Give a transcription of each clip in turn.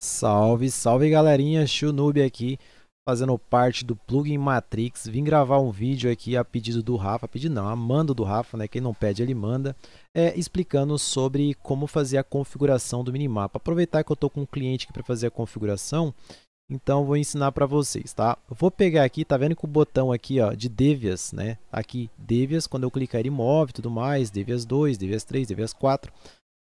Salve, salve galerinha, Shunub aqui, fazendo parte do Plugin Matrix. Vim gravar um vídeo aqui a pedido do Rafa, a pedido não, a mando do Rafa, né? Quem não pede, ele manda, é, explicando sobre como fazer a configuração do minimapa. Aproveitar que eu tô com um cliente aqui para fazer a configuração, então vou ensinar para vocês, tá? vou pegar aqui, tá vendo que o botão aqui, ó, de Devias, né? Aqui, Devias, quando eu clicar ele move tudo mais, Devias 2, Devias 3, Devias 4.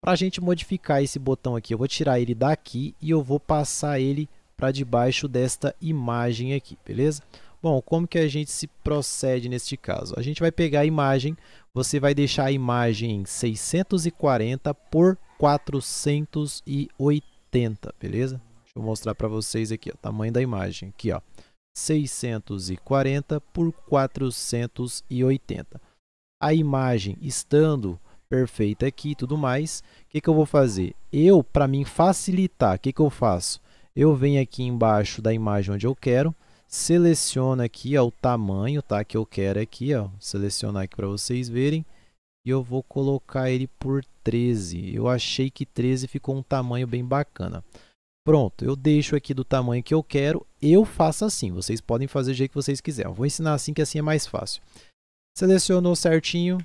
Para a gente modificar esse botão aqui, eu vou tirar ele daqui e eu vou passar ele para debaixo desta imagem aqui, beleza? Bom, como que a gente se procede neste caso? A gente vai pegar a imagem, você vai deixar a imagem em 640 por 480, beleza? Deixa eu mostrar para vocês aqui, o tamanho da imagem, aqui ó, 640 por 480. A imagem estando perfeita aqui e tudo mais. O que, que eu vou fazer? Eu, para mim facilitar, o que, que eu faço? Eu venho aqui embaixo da imagem onde eu quero, seleciono aqui ó, o tamanho tá, que eu quero aqui, ó, selecionar aqui para vocês verem, e eu vou colocar ele por 13. Eu achei que 13 ficou um tamanho bem bacana. Pronto, eu deixo aqui do tamanho que eu quero, eu faço assim, vocês podem fazer do jeito que vocês quiserem. Eu vou ensinar assim que assim é mais fácil. Selecionou certinho,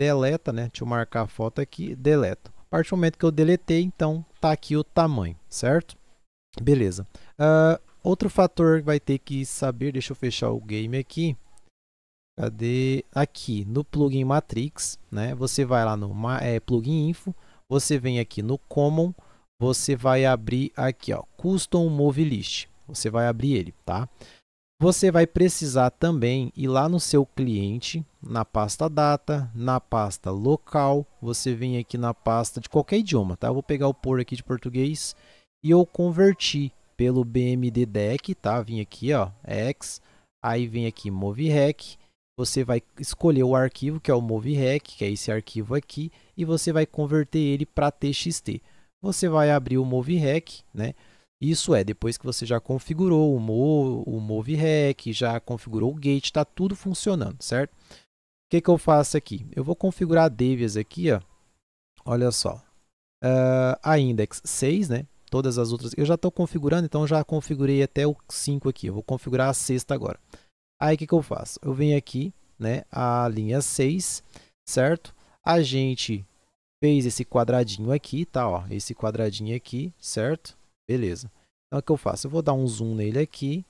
deleta, né? Deixa eu marcar a foto aqui, deleto. A partir do momento que eu deletei, então tá aqui o tamanho, certo? Beleza. Uh, outro fator que vai ter que saber, deixa eu fechar o game aqui. Cadê? Aqui, no plugin Matrix, né? Você vai lá no é, plugin Info, você vem aqui no Common, você vai abrir aqui, ó, Custom Move List. Você vai abrir ele, tá? Você vai precisar também ir lá no seu cliente, na pasta data, na pasta local. Você vem aqui na pasta de qualquer idioma, tá? Eu vou pegar o por aqui de português e eu converti pelo BMD Deck, tá? Vim aqui, ó, X, aí vem aqui MoviRec. Você vai escolher o arquivo que é o MoviRec, que é esse arquivo aqui, e você vai converter ele para TXT. Você vai abrir o MoviRec, né? Isso é, depois que você já configurou o, Mo, o Move Rec, já configurou o Gate, está tudo funcionando, certo? O que, que eu faço aqui? Eu vou configurar a Davies aqui, ó. olha só, uh, a Index 6, né? todas as outras. Eu já estou configurando, então já configurei até o 5 aqui, eu vou configurar a sexta agora. Aí o que, que eu faço? Eu venho aqui, né, a linha 6, certo? A gente fez esse quadradinho aqui, tá? Ó, esse quadradinho aqui, certo? Beleza. Então o que eu faço? Eu vou dar um zoom nele aqui.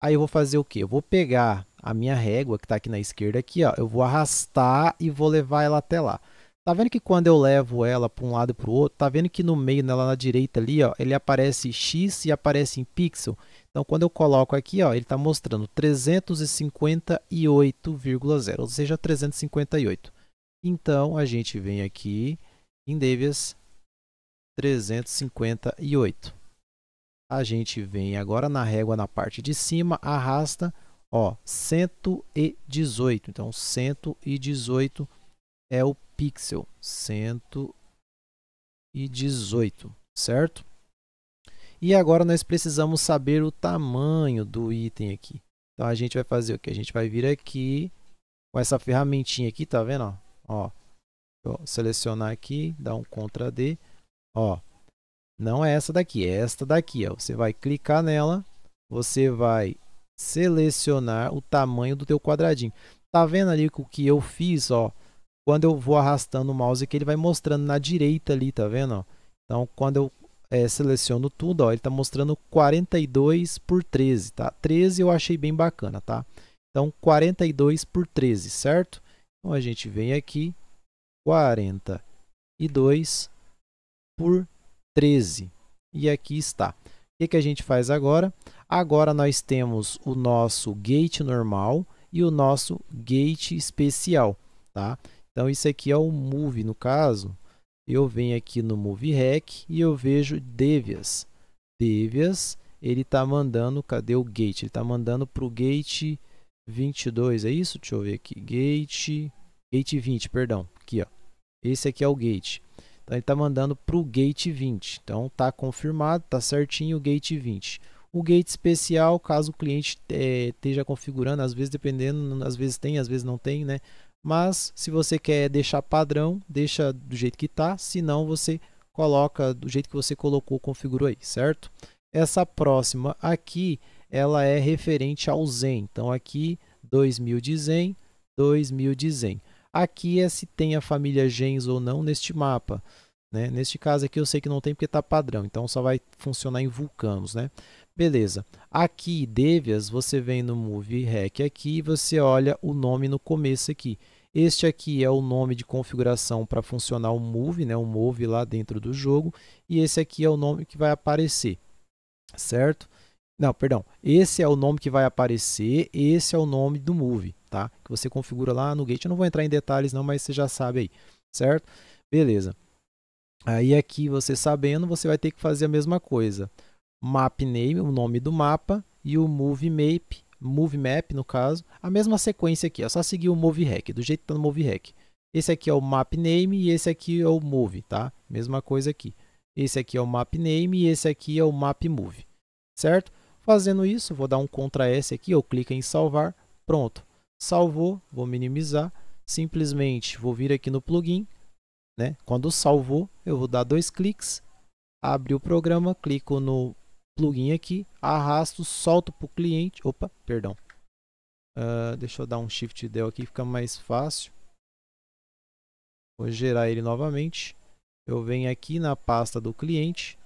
Aí eu vou fazer o quê? Eu vou pegar a minha régua que está aqui na esquerda aqui, ó, eu vou arrastar e vou levar ela até lá. Tá vendo que quando eu levo ela para um lado e para o outro, tá vendo que no meio, nela na direita ali, ó, ele aparece x e aparece em pixel. Então, quando eu coloco aqui, ó, ele está mostrando 358,0, ou seja, 358. Então, a gente vem aqui em Davis 358 a gente vem agora na régua na parte de cima, arrasta, ó, 118. Então, 118 é o pixel, 118, certo? E agora nós precisamos saber o tamanho do item aqui. Então, a gente vai fazer o que? A gente vai vir aqui com essa ferramentinha aqui, tá vendo? Ó, ó selecionar aqui, dar um CTRL D, ó, não é essa daqui, é esta daqui. Ó. Você vai clicar nela, você vai selecionar o tamanho do teu quadradinho. Tá vendo ali o que eu fiz, ó? Quando eu vou arrastando o mouse aqui, ele vai mostrando na direita ali, tá vendo? Ó? Então, quando eu é, seleciono tudo, ó, ele está mostrando 42 por 13, tá? 13 eu achei bem bacana, tá? Então, 42 por 13, certo? Então, a gente vem aqui, 42 por 13. E aqui está. O que, que a gente faz agora? Agora nós temos o nosso gate normal e o nosso gate especial. Tá? Então, isso aqui é o move, no caso. Eu venho aqui no move rec e eu vejo devias. Devias, ele está mandando, cadê o gate? Ele está mandando para o gate 22, é isso? Deixa eu ver aqui, gate, gate 20, perdão, aqui ó. Esse aqui é o gate. Tá então ele está mandando para o gate 20. Então está confirmado, está certinho o gate 20. O gate especial, caso o cliente é, esteja configurando, às vezes dependendo, às vezes tem, às vezes não tem, né? Mas se você quer deixar padrão, deixa do jeito que está, senão você coloca do jeito que você colocou, configurou aí, certo? Essa próxima aqui, ela é referente ao Zen. Então aqui 2000 de Zen, 2000 de Zen. Aqui é se tem a família gens ou não neste mapa. Né? Neste caso aqui eu sei que não tem porque está padrão, então só vai funcionar em vulcanos. Né? Beleza. Aqui, Devias, você vem no move Hack aqui e você olha o nome no começo aqui. Este aqui é o nome de configuração para funcionar o Move, né? o Move lá dentro do jogo. E esse aqui é o nome que vai aparecer, certo? Não, perdão. Esse é o nome que vai aparecer, esse é o nome do move, tá? Que você configura lá no gate. Eu não vou entrar em detalhes não, mas você já sabe aí, certo? Beleza. Aí aqui você sabendo, você vai ter que fazer a mesma coisa. Map name, o nome do mapa e o move map, move map no caso, a mesma sequência aqui, é só seguir o move hack do jeito que tá no move hack. Esse aqui é o map name e esse aqui é o move, tá? Mesma coisa aqui. Esse aqui é o map name e esse aqui é o map move, certo? Fazendo isso, vou dar um Ctrl S aqui, ou clica em salvar, pronto. Salvou, vou minimizar, simplesmente vou vir aqui no plugin, né? quando salvou, eu vou dar dois cliques, abro o programa, clico no plugin aqui, arrasto, solto para o cliente, opa, perdão. Uh, deixa eu dar um Shift Del aqui, fica mais fácil. Vou gerar ele novamente. Eu venho aqui na pasta do cliente,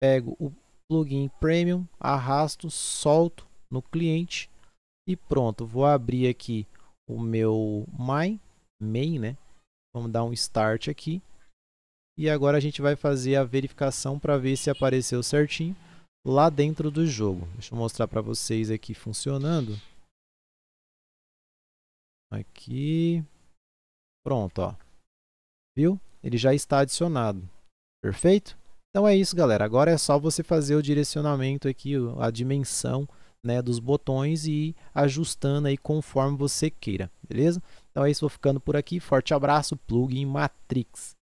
pego o plugin premium, arrasto, solto no cliente e pronto. Vou abrir aqui o meu main, main, né? Vamos dar um start aqui. E agora a gente vai fazer a verificação para ver se apareceu certinho lá dentro do jogo. Deixa eu mostrar para vocês aqui funcionando. Aqui. Pronto, ó. Viu? Ele já está adicionado. Perfeito? Então é isso, galera. Agora é só você fazer o direcionamento aqui, a dimensão né, dos botões e ir ajustando aí conforme você queira, beleza? Então é isso, vou ficando por aqui. Forte abraço, plugin Matrix.